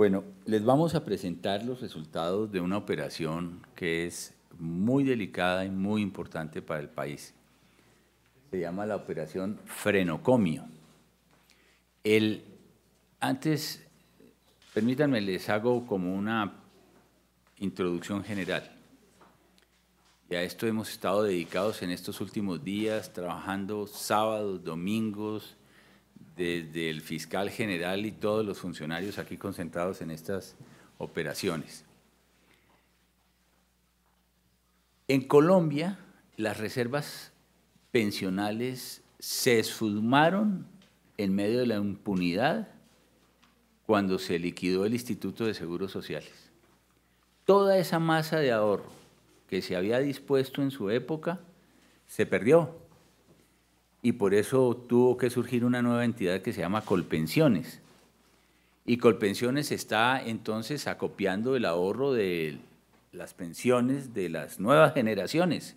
Bueno, les vamos a presentar los resultados de una operación que es muy delicada y muy importante para el país. Se llama la operación Frenocomio. El, antes, permítanme, les hago como una introducción general. Y a esto hemos estado dedicados en estos últimos días, trabajando sábados, domingos, desde el fiscal general y todos los funcionarios aquí concentrados en estas operaciones. En Colombia, las reservas pensionales se esfumaron en medio de la impunidad cuando se liquidó el Instituto de Seguros Sociales. Toda esa masa de ahorro que se había dispuesto en su época se perdió y por eso tuvo que surgir una nueva entidad que se llama Colpensiones. Y Colpensiones está entonces acopiando el ahorro de las pensiones de las nuevas generaciones.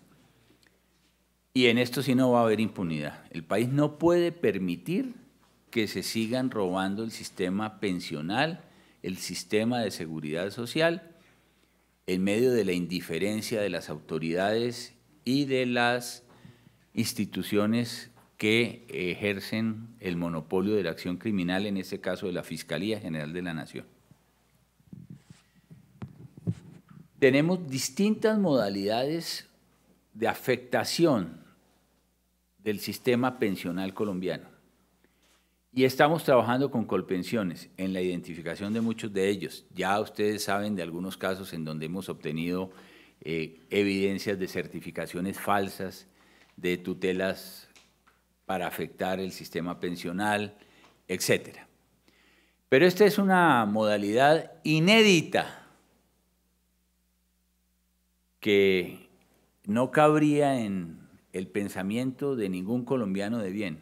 Y en esto sí no va a haber impunidad. El país no puede permitir que se sigan robando el sistema pensional, el sistema de seguridad social, en medio de la indiferencia de las autoridades y de las instituciones que ejercen el monopolio de la acción criminal, en este caso de la Fiscalía General de la Nación. Tenemos distintas modalidades de afectación del sistema pensional colombiano y estamos trabajando con Colpensiones en la identificación de muchos de ellos. Ya ustedes saben de algunos casos en donde hemos obtenido eh, evidencias de certificaciones falsas, de tutelas para afectar el sistema pensional, etc. Pero esta es una modalidad inédita que no cabría en el pensamiento de ningún colombiano de bien.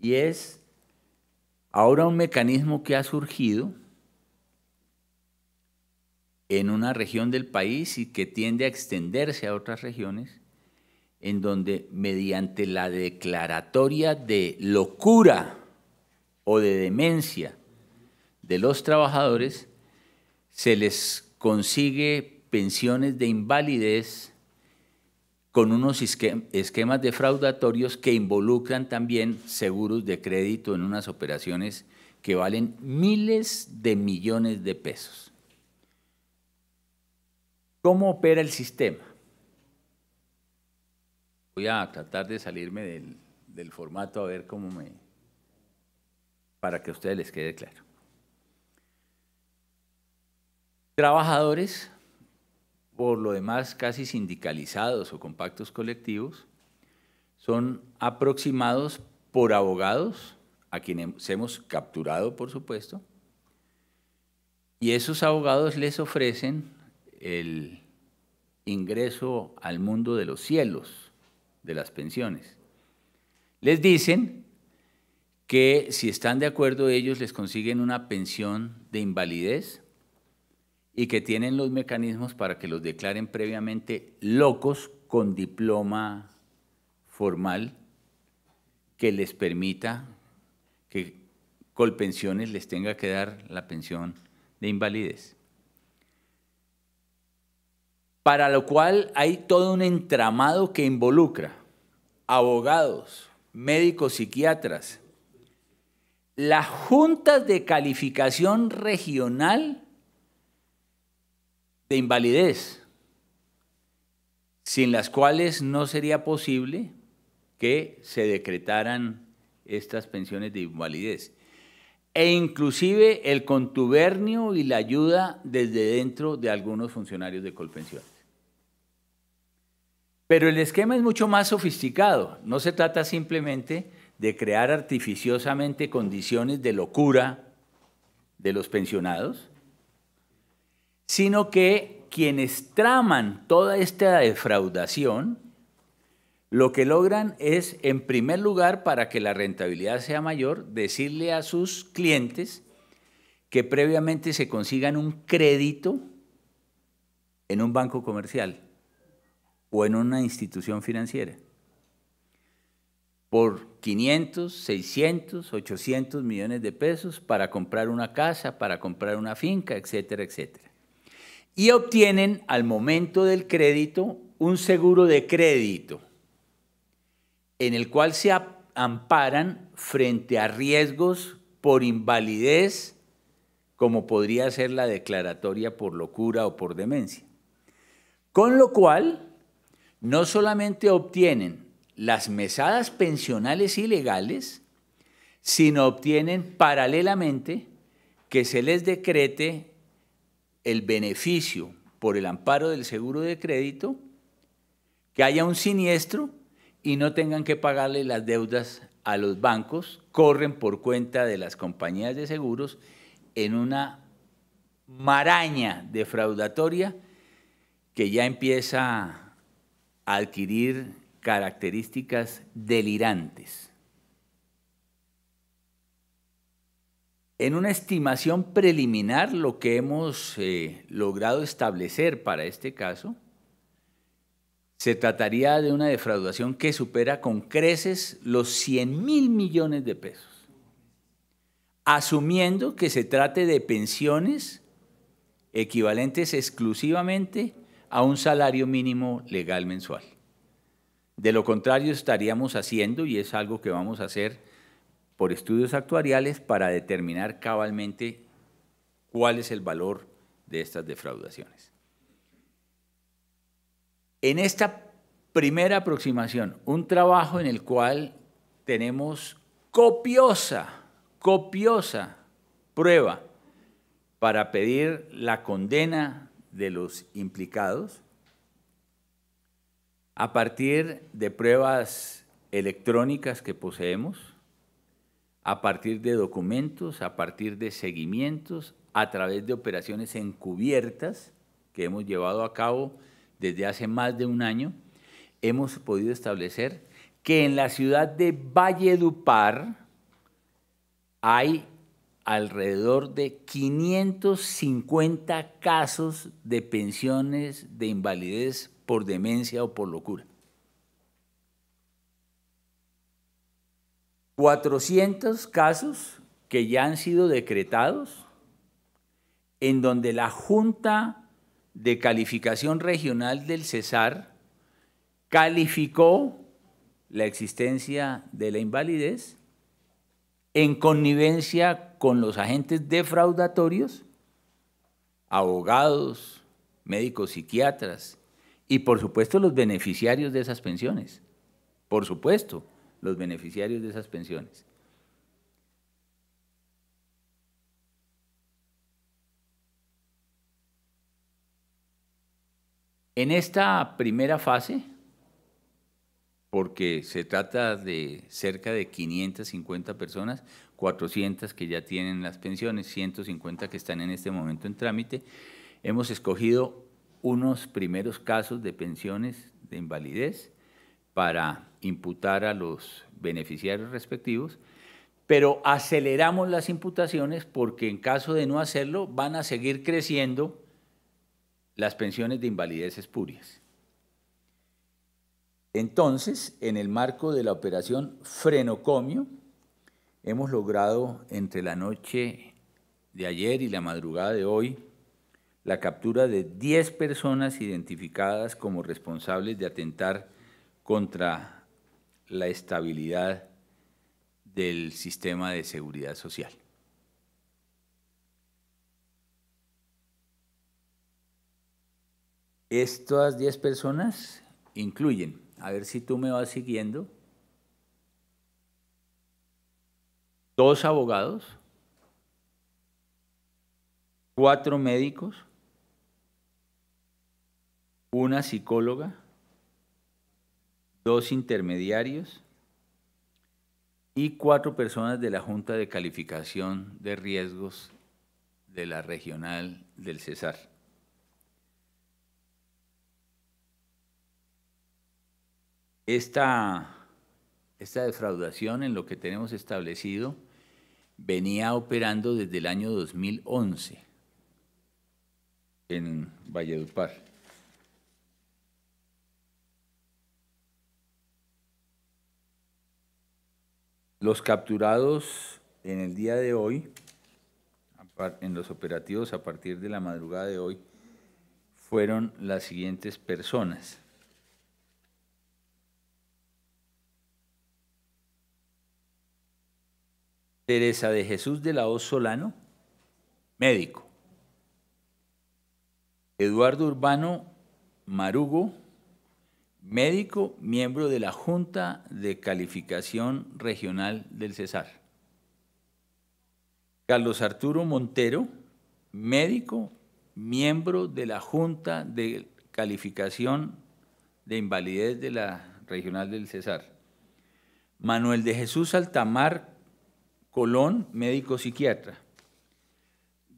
Y es ahora un mecanismo que ha surgido en una región del país y que tiende a extenderse a otras regiones, en donde mediante la declaratoria de locura o de demencia de los trabajadores, se les consigue pensiones de invalidez con unos esquemas defraudatorios que involucran también seguros de crédito en unas operaciones que valen miles de millones de pesos. ¿Cómo opera el sistema? Voy a tratar de salirme del, formato a ver cómo me... para que a ustedes les quede claro. Trabajadores, por lo demás casi sindicalizados o compactos colectivos, son aproximados por abogados, a quienes hemos capturado, por supuesto, y esos abogados les ofrecen el ingreso al mundo de los cielos, de las pensiones. Les dicen que si están de acuerdo ellos les consiguen una pensión de invalidez y que tienen los mecanismos para que los declaren previamente locos con diploma formal que les permita que Colpensiones les tenga que dar la pensión de invalidez para lo cual hay todo un entramado que involucra abogados, médicos, psiquiatras, las juntas de calificación regional de invalidez, sin las cuales no sería posible que se decretaran estas pensiones de invalidez, e inclusive el contubernio y la ayuda desde dentro de algunos funcionarios de Colpensión. Pero el esquema es mucho más sofisticado. No se trata simplemente de crear artificiosamente condiciones de locura de los pensionados, sino que quienes traman toda esta defraudación, lo que logran es, en primer lugar, para que la rentabilidad sea mayor, decirle a sus clientes que previamente se consigan un crédito en un banco comercial o en una institución financiera por 500, 600, 800 millones de pesos para comprar una casa, para comprar una finca, etcétera, etcétera. Y obtienen al momento del crédito un seguro de crédito en el cual se amparan frente a riesgos por invalidez, como podría ser la declaratoria por locura o por demencia. Con lo cual, no solamente obtienen las mesadas pensionales ilegales, sino obtienen paralelamente que se les decrete el beneficio por el amparo del seguro de crédito, que haya un siniestro y no tengan que pagarle las deudas a los bancos, corren por cuenta de las compañías de seguros en una maraña defraudatoria que ya empieza adquirir características delirantes. En una estimación preliminar, lo que hemos eh, logrado establecer para este caso, se trataría de una defraudación que supera con creces los 100 mil millones de pesos, asumiendo que se trate de pensiones equivalentes exclusivamente a un salario mínimo legal mensual. De lo contrario, estaríamos haciendo, y es algo que vamos a hacer por estudios actuariales, para determinar cabalmente cuál es el valor de estas defraudaciones. En esta primera aproximación, un trabajo en el cual tenemos copiosa, copiosa prueba para pedir la condena de los implicados a partir de pruebas electrónicas que poseemos, a partir de documentos, a partir de seguimientos, a través de operaciones encubiertas que hemos llevado a cabo desde hace más de un año, hemos podido establecer que en la ciudad de Valledupar hay alrededor de 550 casos de pensiones de invalidez por demencia o por locura. 400 casos que ya han sido decretados en donde la Junta de Calificación Regional del Cesar calificó la existencia de la invalidez en connivencia con los agentes defraudatorios, abogados, médicos psiquiatras y por supuesto los beneficiarios de esas pensiones. Por supuesto, los beneficiarios de esas pensiones. En esta primera fase, porque se trata de cerca de 550 personas, 400 que ya tienen las pensiones, 150 que están en este momento en trámite. Hemos escogido unos primeros casos de pensiones de invalidez para imputar a los beneficiarios respectivos, pero aceleramos las imputaciones porque en caso de no hacerlo van a seguir creciendo las pensiones de invalidez espurias. Entonces, en el marco de la operación Frenocomio, hemos logrado entre la noche de ayer y la madrugada de hoy la captura de 10 personas identificadas como responsables de atentar contra la estabilidad del sistema de seguridad social. Estas 10 personas incluyen a ver si tú me vas siguiendo. Dos abogados, cuatro médicos, una psicóloga, dos intermediarios y cuatro personas de la Junta de Calificación de Riesgos de la Regional del Cesar. Esta, defraudación en lo que tenemos establecido venía operando desde el año 2011 en Valledupar. Los capturados en el día de hoy, en los operativos a partir de la madrugada de hoy, fueron las siguientes personas. Teresa de Jesús de la Hoz Solano, médico. Eduardo Urbano Marugo, médico, miembro de la Junta de Calificación Regional del Cesar. Carlos Arturo Montero, médico, miembro de la Junta de Calificación de Invalidez de la Regional del Cesar. Manuel de Jesús Altamar Colón, médico psiquiatra.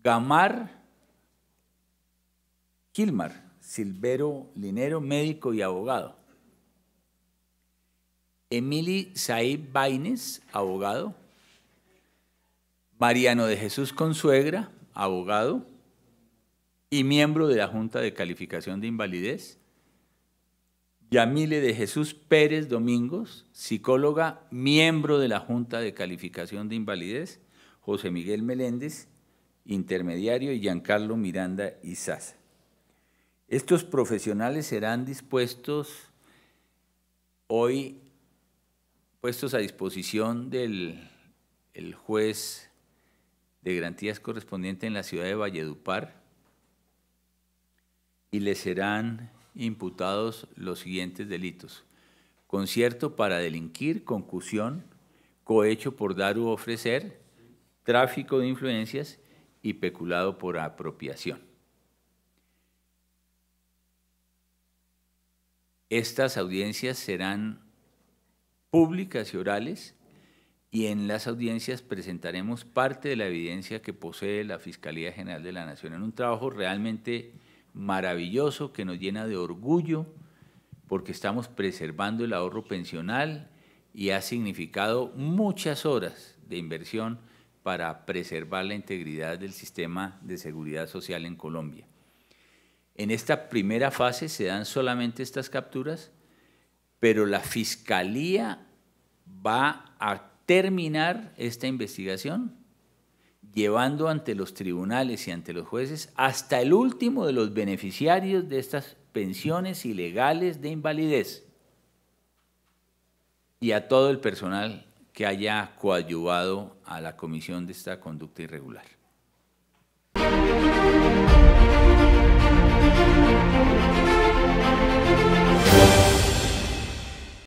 Gamar Kilmar, Silvero Linero, médico y abogado. Emily Saib Baines, abogado. Mariano de Jesús Consuegra, abogado y miembro de la Junta de Calificación de Invalidez. Yamile de Jesús Pérez Domingos, psicóloga, miembro de la Junta de Calificación de Invalidez, José Miguel Meléndez, intermediario, y Giancarlo Miranda Izaza. Estos profesionales serán dispuestos hoy, puestos a disposición del juez de garantías correspondiente en la ciudad de Valledupar y les serán imputados los siguientes delitos. Concierto para delinquir, concusión, cohecho por dar u ofrecer, tráfico de influencias y peculado por apropiación. Estas audiencias serán públicas y orales y en las audiencias presentaremos parte de la evidencia que posee la Fiscalía General de la Nación en un trabajo realmente maravilloso que nos llena de orgullo porque estamos preservando el ahorro pensional y ha significado muchas horas de inversión para preservar la integridad del sistema de seguridad social en Colombia. En esta primera fase se dan solamente estas capturas, pero la Fiscalía va a terminar esta investigación llevando ante los tribunales y ante los jueces hasta el último de los beneficiarios de estas pensiones ilegales de invalidez y a todo el personal que haya coadyuvado a la comisión de esta conducta irregular.